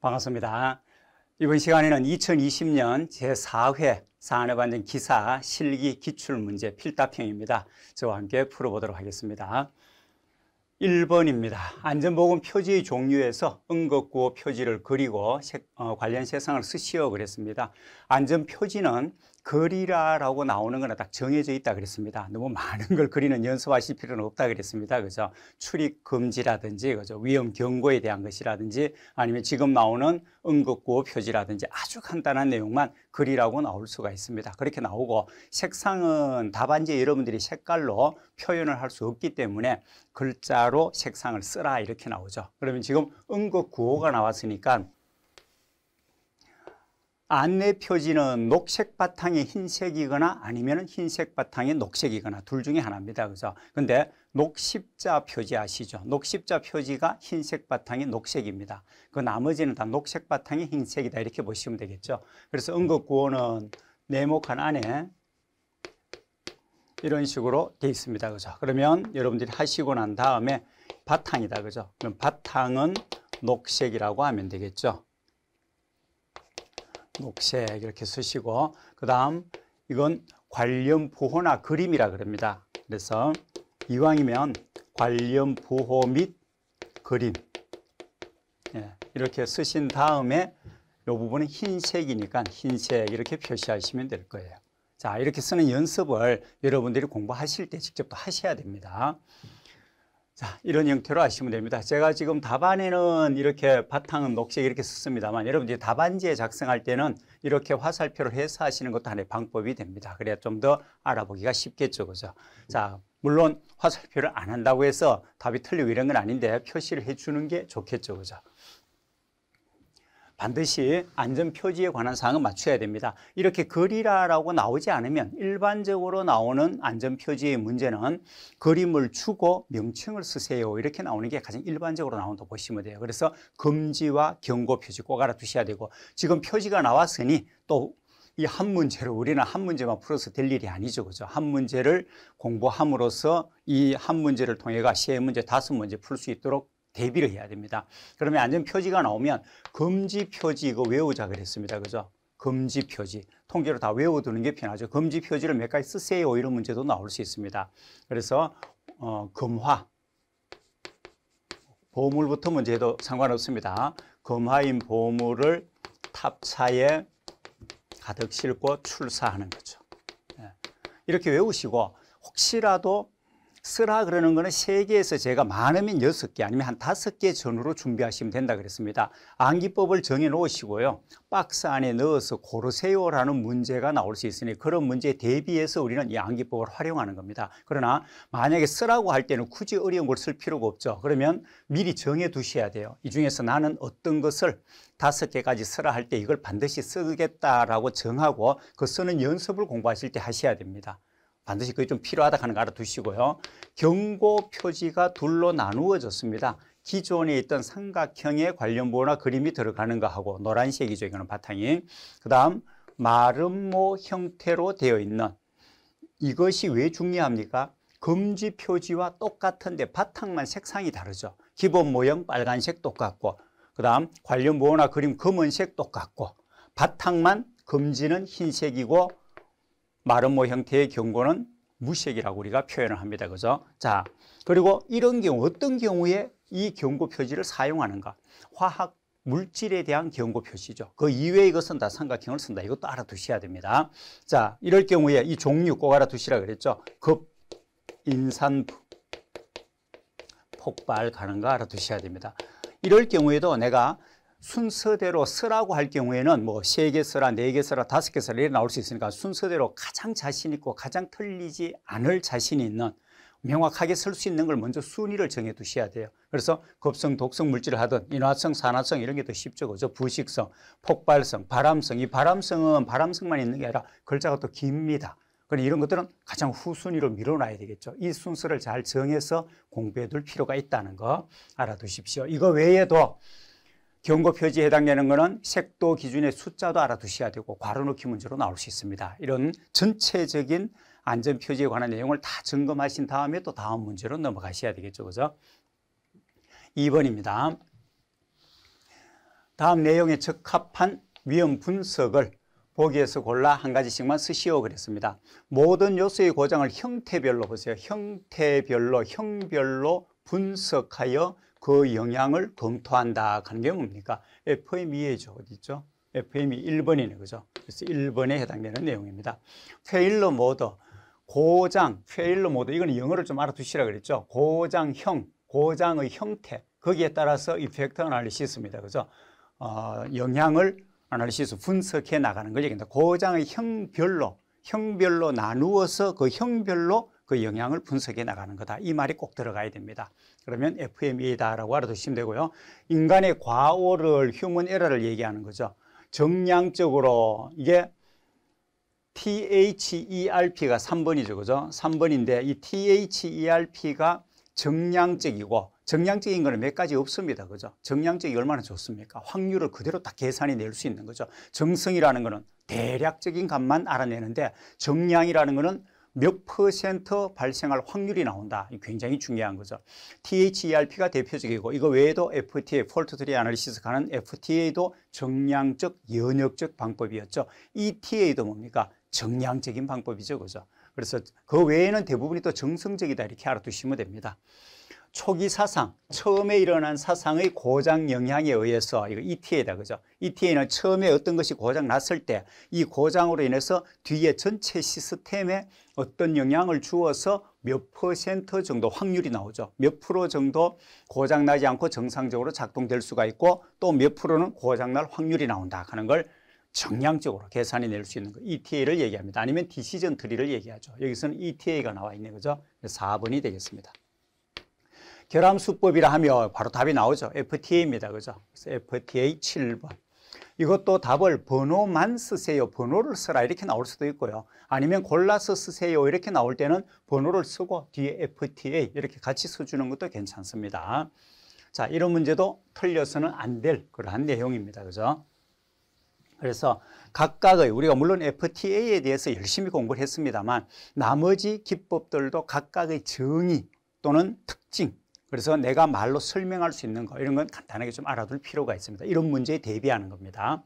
반갑습니다. 이번 시간에는 2020년 제4회 산업안전 기사 실기 기출문제 필답형입니다. 저와 함께 풀어보도록 하겠습니다. 1번입니다. 안전보건 표지의 종류에서 응급구호 표지를 그리고 어, 관련 세상을 쓰시오 그랬습니다. 안전표지는 그리라라고 나오는 거는 딱 정해져 있다 그랬습니다. 너무 많은 걸 그리는 연습하실 필요는 없다 그랬습니다. 그죠? 출입 금지라든지 그죠? 위험 경고에 대한 것이라든지 아니면 지금 나오는 응급구호 표지라든지 아주 간단한 내용만 그리라고 나올 수가 있습니다. 그렇게 나오고 색상은 답안지 여러분들이 색깔로 표현을 할 수 없기 때문에 글자로 색상을 쓰라 이렇게 나오죠. 그러면 지금 응급구호가 나왔으니까 안내 표지는 녹색 바탕이 흰색이거나 아니면 흰색 바탕이 녹색이거나 둘 중에 하나입니다. 그죠? 근데 녹십자 표지 아시죠? 녹십자 표지가 흰색 바탕에 녹색입니다. 그 나머지는 다 녹색 바탕에 흰색이다. 이렇게 보시면 되겠죠. 그래서 응급구호는 네모칸 안에 이런 식으로 돼 있습니다. 그죠? 그러면 여러분들이 하시고 난 다음에 바탕이다. 그죠? 그럼 바탕은 녹색이라고 하면 되겠죠. 녹색 이렇게 쓰시고 그 다음 이건 관련부호나 그림이라 그럽니다 그래서 이왕이면 관련부호 및 그림 예, 이렇게 쓰신 다음에 이 부분은 흰색이니까 흰색 이렇게 표시하시면 될 거예요 자 이렇게 쓰는 연습을 여러분들이 공부하실 때 직접 하셔야 됩니다 자, 이런 형태로 하시면 됩니다. 제가 지금 답안에는 이렇게 바탕은 녹색 이렇게 썼습니다만 여러분들이 답안지에 작성할 때는 이렇게 화살표를 해서 하시는 것도 하나의 방법이 됩니다. 그래야 좀 더 알아보기가 쉽겠죠. 그죠? 자, 물론 화살표를 안 한다고 해서 답이 틀리고 이런 건 아닌데 표시를 해주는 게 좋겠죠. 그죠? 반드시 안전 표지에 관한 사항은 맞춰야 됩니다. 이렇게 그리라라고 나오지 않으면 일반적으로 나오는 안전 표지의 문제는 그림을 주고 명칭을 쓰세요. 이렇게 나오는 게 가장 일반적으로 나온다고 보시면 돼요. 그래서 금지와 경고 표지 꼭 알아두셔야 되고 지금 표지가 나왔으니 또 이 한 문제를 우리는 한 문제만 풀어서 될 일이 아니죠. 그죠? 한 문제를 공부함으로써 이 한 문제를 통해가 시험 문제 다섯 문제 풀 수 있도록 대비를 해야 됩니다. 그러면 안전 표지가 나오면 금지 표지 이거 외우자 그랬습니다. 그죠? 금지 표지. 통계로다 외워두는 게 편하죠. 금지 표지를 몇 가지 쓰세요. 이런 문제도 나올 수 있습니다. 그래서 어, 금화. 보물부터 문제도 상관없습니다. 금화인 보물을 탑차에 가득 싣고 출사하는 거죠. 예. 이렇게 외우시고 혹시라도 쓰라 그러는 거는 세개에서 제가 많으면 여섯 개 아니면 한 다섯 개 전후로 준비하시면 된다 그랬습니다. 암기법을 정해 놓으시고요. 박스 안에 넣어서 고르세요라는 문제가 나올 수 있으니 그런 문제에 대비해서 우리는 이 암기법을 활용하는 겁니다. 그러나 만약에 쓰라고 할 때는 굳이 어려운 걸 쓸 필요가 없죠. 그러면 미리 정해 두셔야 돼요. 이 중에서 나는 어떤 것을 다섯 개까지 쓰라 할 때 이걸 반드시 쓰겠다라고 정하고 그 쓰는 연습을 공부하실 때 하셔야 됩니다. 반드시 그게 좀 필요하다 하는 거 알아두시고요. 경고 표지가 둘로 나누어졌습니다. 기존에 있던 삼각형의 관련 보호나 그림이 들어가는 거하고 노란색이죠. 이거는 바탕이. 그 다음 마름모 형태로 되어 있는 이것이 왜 중요합니까? 금지 표지와 똑같은데 바탕만 색상이 다르죠. 기본 모형 빨간색 똑같고 그 다음 관련 보호나 그림 검은색 똑같고 바탕만 금지는 흰색이고 마름모 형태의 경고는 무색이라고 우리가 표현을 합니다. 그죠? 자, 그리고 이런 경우 어떤 경우에 이 경고 표지를 사용하는가? 화학 물질에 대한 경고 표시죠. 그 이외의 것은 다 삼각형을 쓴다. 이것도 알아두셔야 됩니다. 자, 이럴 경우에 이 종류 꼭 알아두시라 그랬죠. 급, 인산 폭발 가능가 알아두셔야 됩니다. 이럴 경우에도 내가 순서대로 쓰라고 할 경우에는 뭐 세 개 쓰라, 네 개 쓰라, 다섯 개 쓰라 이렇게 나올 수 있으니까 순서대로 가장 자신 있고 가장 틀리지 않을 자신 이 있는 명확하게 쓸 수 있는 걸 먼저 순위를 정해 두셔야 돼요. 그래서 급성, 독성 물질을 하든 인화성, 산화성 이런 게 더 쉽죠. 그죠? 부식성, 폭발성, 바람성. 이 바람성은 바람성만 있는 게 아니라 글자가 또 깁니다. 그러니 이런 것들은 가장 후순위로 밀어놔야 되겠죠. 이 순서를 잘 정해서 공부해 둘 필요가 있다는 거 알아두십시오. 이거 외에도 경고 표지에 해당되는 것은 색도 기준의 숫자도 알아두셔야 되고 괄호넣기 문제로 나올 수 있습니다. 이런 전체적인 안전 표지에 관한 내용을 다 점검하신 다음에 또 다음 문제로 넘어가셔야 되겠죠. 그죠? 2번입니다. 다음 내용에 적합한 위험 분석을 보기에서 골라 한 가지씩만 쓰시오 그랬습니다. 모든 요소의 고장을 형태별로 보세요. 형태별로, 형별로 분석하여 그 영향을 검토한다 하는 게 뭡니까? FME죠. 어디 있죠? f m 1번이네. 그죠? 그래서 1번에 해당되는 내용입니다. 페일러 모드, 고장, 페일러 모드. 이거는 영어를 좀 알아두시라 그랬죠? 고장형, 고장의 형태. 거기에 따라서 이펙트 아날리시스입니다. 그죠? 어, 영향을 아날리시스 분석해 나가는 걸 얘기한다. 그러니까 고장의 형별로, 형별로 나누어서 그 형별로 그 영향을 분석해 나가는 거다. 이 말이 꼭 들어가야 됩니다. 그러면 f m e 다라고 알아두시면 되고요. 인간의 과오를 휴먼 에러를 얘기하는 거죠. 정량적으로 이게 THERP가 3번이죠. 그죠? 3번인데 이 THERP가 정량적이고 정량적인 거는 몇 가지 없습니다. 그죠? 정량적이 얼마나 좋습니까? 확률을 그대로 다 계산해 낼 수 있는 거죠. 정성이라는 거는 대략적인 값만 알아내는데 정량이라는 거는 몇 퍼센트 발생할 확률이 나온다. 굉장히 중요한 거죠. THERP가 대표적이고 이거 외에도 FTA, 폴트 트리 아날리시스 가는 FTA도 정량적, 연역적 방법이었죠. ETA도 뭡니까? 정량적인 방법이죠. 그죠? 그래서 그 외에는 대부분이 또 정성적이다. 이렇게 알아두시면 됩니다. 초기 사상, 처음에 일어난 사상의 고장 영향에 의해서 이거 ETA다 그죠? ETA는 처음에 어떤 것이 고장 났을 때 이 고장으로 인해서 뒤에 전체 시스템에 어떤 영향을 주어서 몇 퍼센트 정도 확률이 나오죠. 몇 프로 정도 고장 나지 않고 정상적으로 작동될 수가 있고 또 몇 프로는 고장 날 확률이 나온다 하는 걸 정량적으로 계산이낼 수 있는 거 ETA를 얘기합니다. 아니면 디시전 트리를 얘기하죠. 여기서는 ETA가 나와 있는 거죠. 4번이 되겠습니다. 결함 수법이라 하면 바로 답이 나오죠. FTA입니다. 그죠? FTA 7번. 이것도 답을 번호만 쓰세요. 번호를 쓰라 이렇게 나올 수도 있고요. 아니면 골라서 쓰세요. 이렇게 나올 때는 번호를 쓰고 뒤에 FTA 이렇게 같이 써주는 것도 괜찮습니다. 자, 이런 문제도 틀려서는 안 될 그러한 내용입니다. 그죠? 그래서 각각의 우리가 물론 FTA에 대해서 열심히 공부를 했습니다만 나머지 기법들도 각각의 정의 또는 특징 그래서 내가 말로 설명할 수 있는 거 이런 건 간단하게 좀 알아둘 필요가 있습니다. 이런 문제에 대비하는 겁니다.